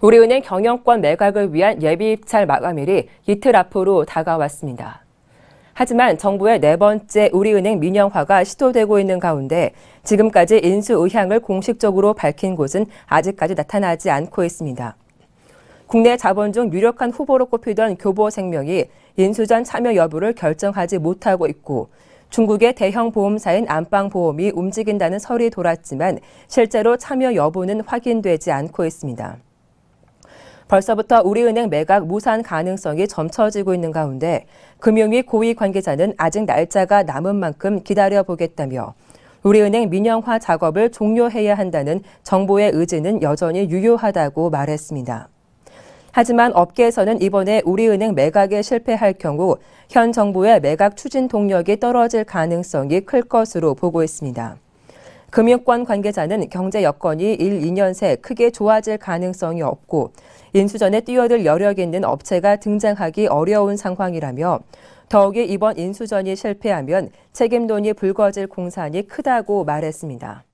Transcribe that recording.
우리은행 경영권 매각을 위한 예비 입찰 마감일이 이틀 앞으로 다가왔습니다. 하지만 정부의 네 번째 우리은행 민영화가 시도되고 있는 가운데 지금까지 인수 의향을 공식적으로 밝힌 곳은 아직까지 나타나지 않고 있습니다. 국내 자본 중 유력한 후보로 꼽히던 교보생명이 인수전 참여 여부를 결정하지 못하고 있고 중국의 대형 보험사인 안방보험이 움직인다는 설이 돌았지만 실제로 참여 여부는 확인되지 않고 있습니다. 벌써부터 우리은행 매각 무산 가능성이 점쳐지고 있는 가운데 금융위 고위 관계자는 아직 날짜가 남은 만큼 기다려보겠다며 우리은행 민영화 작업을 종료해야 한다는 정부의 의지는 여전히 유효하다고 말했습니다. 하지만 업계에서는 이번에 우리은행 매각에 실패할 경우 현 정부의 매각 추진 동력이 떨어질 가능성이 클 것으로 보고 있습니다. 금융권 관계자는 경제 여건이 1, 2년 새 크게 좋아질 가능성이 없고 인수전에 뛰어들 여력 있는 업체가 등장하기 어려운 상황이라며 더욱이 이번 인수전이 실패하면 책임론이 불거질 공산이 크다고 말했습니다.